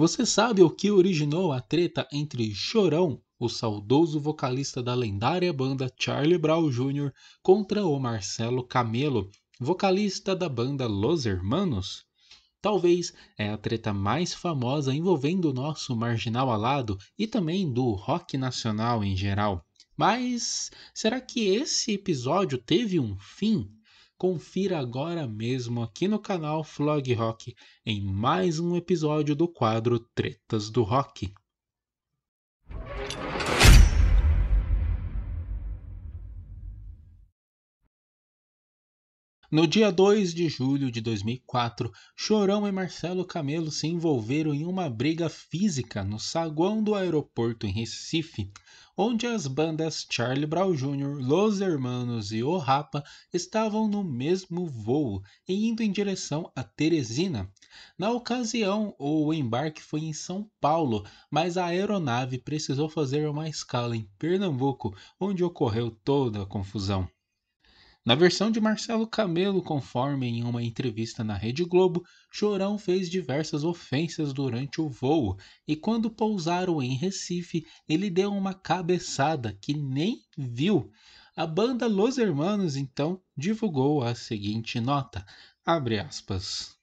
Você sabe o que originou a treta entre Chorão, o saudoso vocalista da lendária banda Charlie Brown Jr., contra o Marcelo Camelo, vocalista da banda Los Hermanos? Talvez é a treta mais famosa envolvendo o nosso marginal alado e também do rock nacional em geral. Mas será que esse episódio teve um fim? Confira agora mesmo aqui no canal Flog Rock em mais um episódio do quadro Tretas do Rock. No dia 2 de julho de 2004, Chorão e Marcelo Camelo se envolveram em uma briga física no saguão do aeroporto em Recife onde as bandas Charlie Brown Jr., Los Hermanos e O Rapa estavam no mesmo voo e indo em direção a Teresina. Na ocasião, o embarque foi em São Paulo, mas a aeronave precisou fazer uma escala em Pernambuco, onde ocorreu toda a confusão. Na versão de Marcelo Camelo, conforme em uma entrevista na Rede Globo, Chorão fez diversas ofensas durante o voo e quando pousaram em Recife, ele deu uma cabeçada que nem viu. A banda Los Hermanos então divulgou a seguinte nota: abre aspas.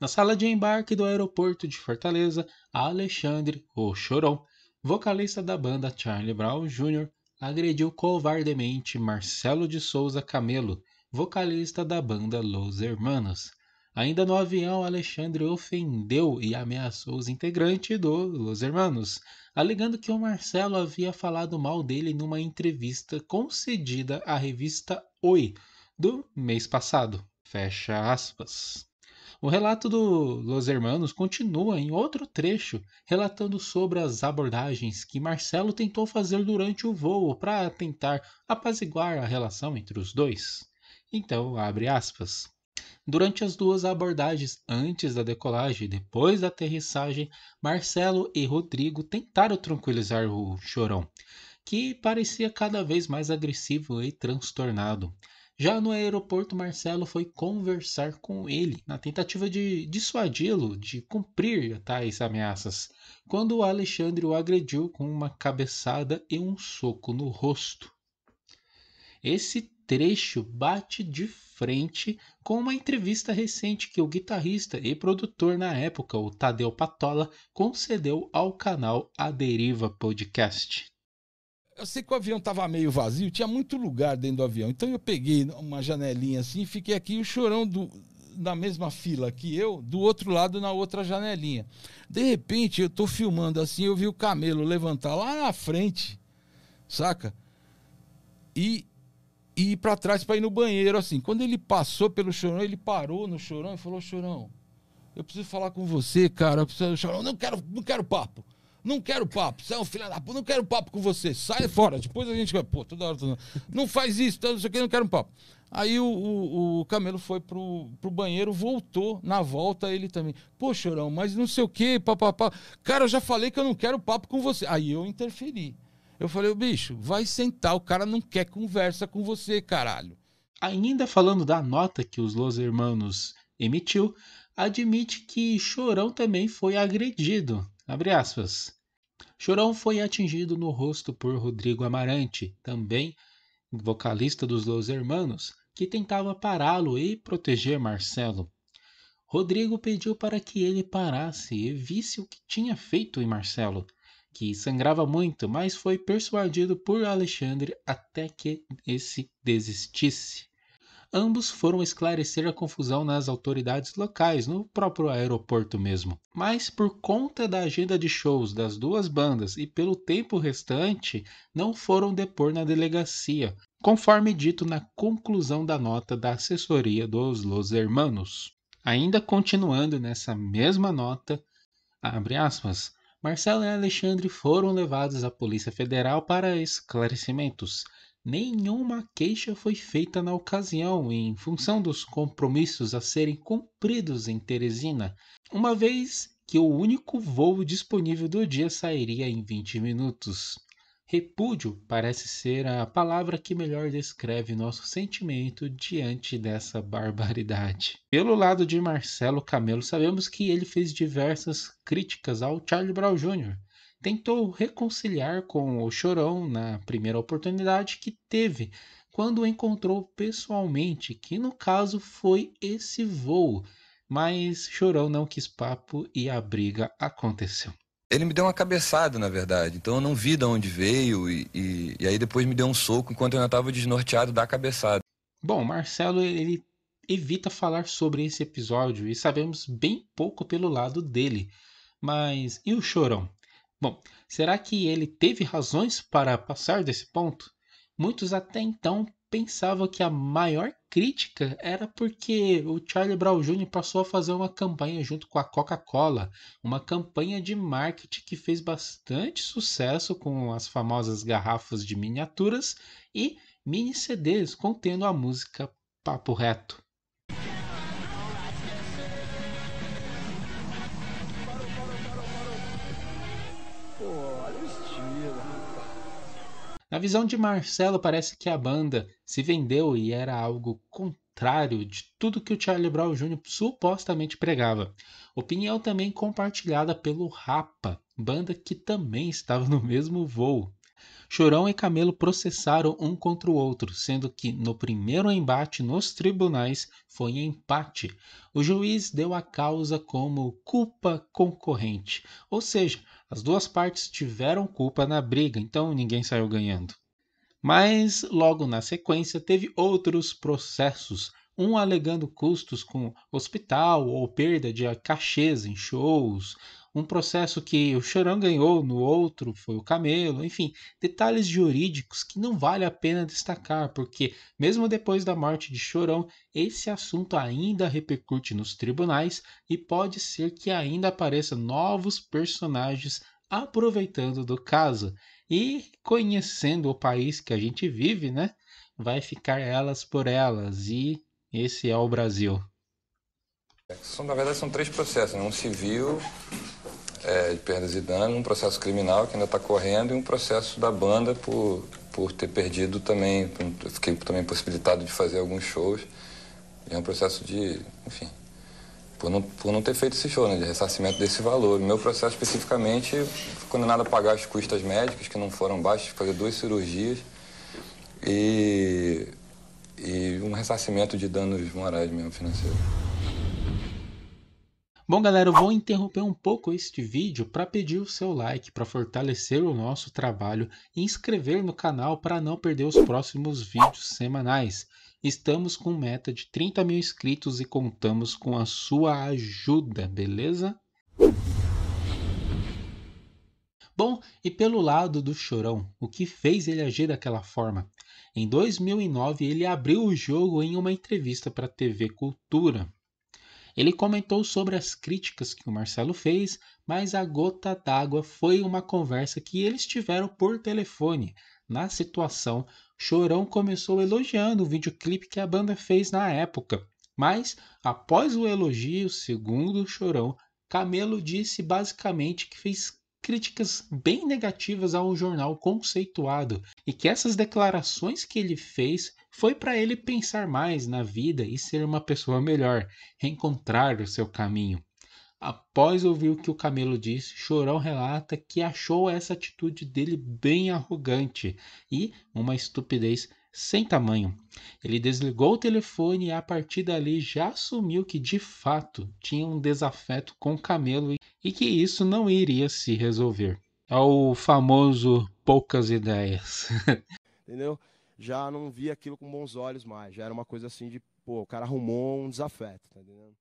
Na sala de embarque do aeroporto de Fortaleza, Alexandre, o Chorão, vocalista da banda Charlie Brown Jr., agrediu covardemente Marcelo de Souza Camelo, vocalista da banda Los Hermanos. Ainda no avião, Alexandre ofendeu e ameaçou os integrantes do Los Hermanos, alegando que o Marcelo havia falado mal dele numa entrevista concedida à revista Oi do mês passado. Fecha aspas. O relato do Los Hermanos continua em outro trecho, relatando sobre as abordagens que Marcelo tentou fazer durante o voo para tentar apaziguar a relação entre os dois. Então, abre aspas. Durante as duas abordagens antes da decolagem e depois da aterrissagem, Marcelo e Rodrigo tentaram tranquilizar o chorão, que parecia cada vez mais agressivo e transtornado. Já no aeroporto, Marcelo foi conversar com ele, na tentativa de dissuadi-lo de cumprir tais ameaças, quando Alexandre o agrediu com uma cabeçada e um soco no rosto. Esse trecho bate de frente com uma entrevista recente que o guitarrista e produtor na época, o Tadeu Patola, concedeu ao canal A Deriva Podcast. Eu sei que o avião estava meio vazio, tinha muito lugar dentro do avião. Então eu peguei uma janelinha assim e fiquei aqui o chorão do, na mesma fila que eu, do outro lado na outra janelinha. De repente, eu tô filmando assim, eu vi o camelo levantar lá na frente, saca? E, e ir para trás para ir no banheiro assim. Quando ele passou pelo chorão, ele parou no chorão e falou: "Chorão, eu preciso falar com você, cara". Eu preciso... chorão, não quero, não quero papo. Não quero papo, você é um filho da puta, não quero papo com você, sai fora. Depois a gente vai, pô, toda hora, toda Não faz isso, tá, não sei o que, não quero um papo. Aí o, o, o, Camelo foi pro, pro banheiro, voltou. Na volta ele também. Pô, chorão, mas não sei o que papapá. Cara, eu já falei que eu não quero papo com você. Aí eu interferi. Eu falei, o bicho, vai sentar, o cara não quer conversa com você, caralho. Ainda falando da nota que os Los Hermanos emitiu, admite que Chorão também foi agredido Abre aspas. Chorão foi atingido no rosto por Rodrigo Amarante, também vocalista dos Los Hermanos, que tentava pará-lo e proteger Marcelo. Rodrigo pediu para que ele parasse e visse o que tinha feito em Marcelo, que sangrava muito, mas foi persuadido por Alexandre até que esse desistisse. Ambos foram esclarecer a confusão nas autoridades locais, no próprio aeroporto mesmo. Mas por conta da agenda de shows das duas bandas e pelo tempo restante, não foram depor na delegacia, conforme dito na conclusão da nota da assessoria dos Los Hermanos. Ainda continuando nessa mesma nota, abre aspas, Marcelo e Alexandre foram levados à Polícia Federal para esclarecimentos. Nenhuma queixa foi feita na ocasião, em função dos compromissos a serem cumpridos em Teresina, uma vez que o único voo disponível do dia sairia em 20 minutos. Repúdio parece ser a palavra que melhor descreve nosso sentimento diante dessa barbaridade. Pelo lado de Marcelo Camelo, sabemos que ele fez diversas críticas ao Charlie Brown Jr., tentou reconciliar com o Chorão na primeira oportunidade que teve, quando o encontrou pessoalmente, que no caso foi esse voo. Mas Chorão não quis papo e a briga aconteceu. Ele me deu uma cabeçada, na verdade, então eu não vi de onde veio e, e, e aí depois me deu um soco enquanto eu ainda estava desnorteado da cabeçada. Bom, Marcelo, ele evita falar sobre esse episódio e sabemos bem pouco pelo lado dele. Mas e o Chorão? Bom, será que ele teve razões para passar desse ponto? Muitos até então pensavam que a maior crítica era porque o Charlie Brown Jr. passou a fazer uma campanha junto com a Coca-Cola, uma campanha de marketing que fez bastante sucesso com as famosas garrafas de miniaturas e mini CDs contendo a música Papo Reto. Na visão de Marcelo, parece que a banda se vendeu e era algo contrário de tudo que o Charlie Brown Jr. supostamente pregava. Opinião também compartilhada pelo Rapa, banda que também estava no mesmo voo. Chorão e Camelo processaram um contra o outro, sendo que no primeiro embate nos tribunais foi empate. O juiz deu a causa como culpa concorrente, ou seja, as duas partes tiveram culpa na briga, então ninguém saiu ganhando. Mas logo na sequência teve outros processos, um alegando custos com hospital ou perda de cachês em shows, um processo que o Chorão ganhou, no outro foi o Camelo, enfim, detalhes jurídicos que não vale a pena destacar, porque mesmo depois da morte de Chorão, esse assunto ainda repercute nos tribunais e pode ser que ainda apareçam novos personagens aproveitando do caso. E conhecendo o país que a gente vive, né? Vai ficar elas por elas. E esse é o Brasil. São, na verdade, são três processos: né? um civil, é, de perdas e danos, um processo criminal que ainda está correndo e um processo da banda por, por ter perdido também, fiquei também possibilitado de fazer alguns shows. E é um processo de, enfim, por não, por não ter feito esse show, né, de ressarcimento desse valor. Meu processo especificamente, condenado a pagar as custas médicas, que não foram baixas, fazer duas cirurgias e, e um ressarcimento de danos morais mesmo, financeiros. Bom, galera, eu vou interromper um pouco este vídeo para pedir o seu like, para fortalecer o nosso trabalho e inscrever no canal para não perder os próximos vídeos semanais. Estamos com meta de 30 mil inscritos e contamos com a sua ajuda, beleza? Bom, e pelo lado do Chorão, o que fez ele agir daquela forma? Em 2009, ele abriu o jogo em uma entrevista para a TV Cultura. Ele comentou sobre as críticas que o Marcelo fez, mas a gota d'água foi uma conversa que eles tiveram por telefone. Na situação, Chorão começou elogiando o videoclipe que a banda fez na época. Mas, após o elogio, segundo Chorão, Camelo disse basicamente que fez críticas bem negativas a um jornal conceituado e que essas declarações que ele fez foi para ele pensar mais na vida e ser uma pessoa melhor, reencontrar o seu caminho. Após ouvir o que o Camelo disse, Chorão relata que achou essa atitude dele bem arrogante e uma estupidez sem tamanho. Ele desligou o telefone e a partir dali já assumiu que de fato tinha um desafeto com o Camelo e que isso não iria se resolver. É o famoso poucas ideias. Entendeu? Já não via aquilo com bons olhos mais. Já era uma coisa assim de, pô, o cara arrumou um desafeto, tá entendendo?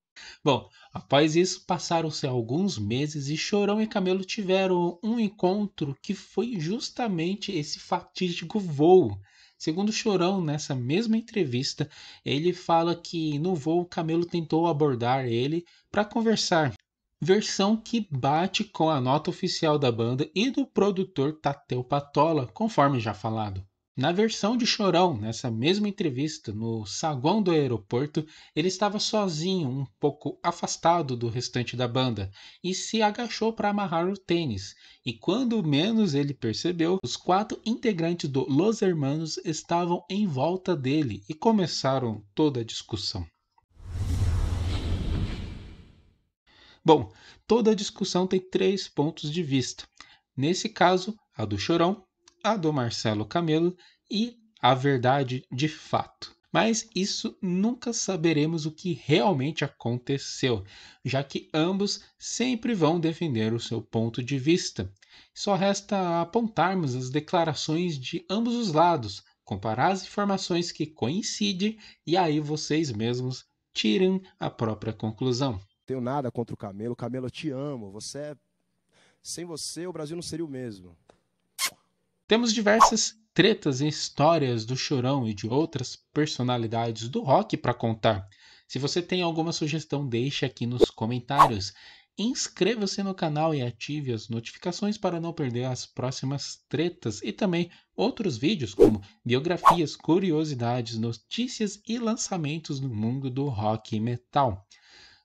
Bom, após isso, passaram-se alguns meses e Chorão e Camelo tiveram um encontro que foi justamente esse fatídico voo. Segundo Chorão, nessa mesma entrevista, ele fala que no voo Camelo tentou abordar ele para conversar, versão que bate com a nota oficial da banda e do produtor Tateu Patola, conforme já falado. Na versão de Chorão, nessa mesma entrevista, no saguão do aeroporto, ele estava sozinho, um pouco afastado do restante da banda, e se agachou para amarrar o tênis. E quando menos ele percebeu, os quatro integrantes do Los Hermanos estavam em volta dele e começaram toda a discussão. Bom, toda discussão tem três pontos de vista. Nesse caso, a do Chorão, a do Marcelo Camelo e a verdade de fato. Mas isso nunca saberemos o que realmente aconteceu, já que ambos sempre vão defender o seu ponto de vista. Só resta apontarmos as declarações de ambos os lados, comparar as informações que coincidem e aí vocês mesmos tirem a própria conclusão tenho nada contra o Camelo. Camelo, eu te amo. Você é... Sem você, o Brasil não seria o mesmo. Temos diversas tretas e histórias do Chorão e de outras personalidades do rock para contar. Se você tem alguma sugestão, deixe aqui nos comentários. Inscreva-se no canal e ative as notificações para não perder as próximas tretas e também outros vídeos como biografias, curiosidades, notícias e lançamentos no mundo do rock e metal.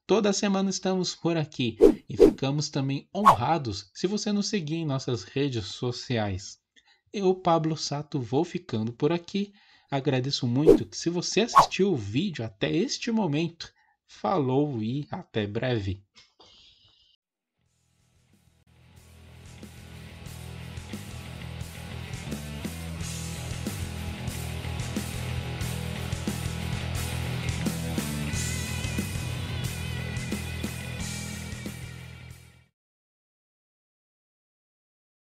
Toda semana estamos por aqui e ficamos também honrados se você nos seguir em nossas redes sociais. Eu, Pablo Sato, vou ficando por aqui. Agradeço muito que se você assistiu o vídeo até este momento. Falou e até breve.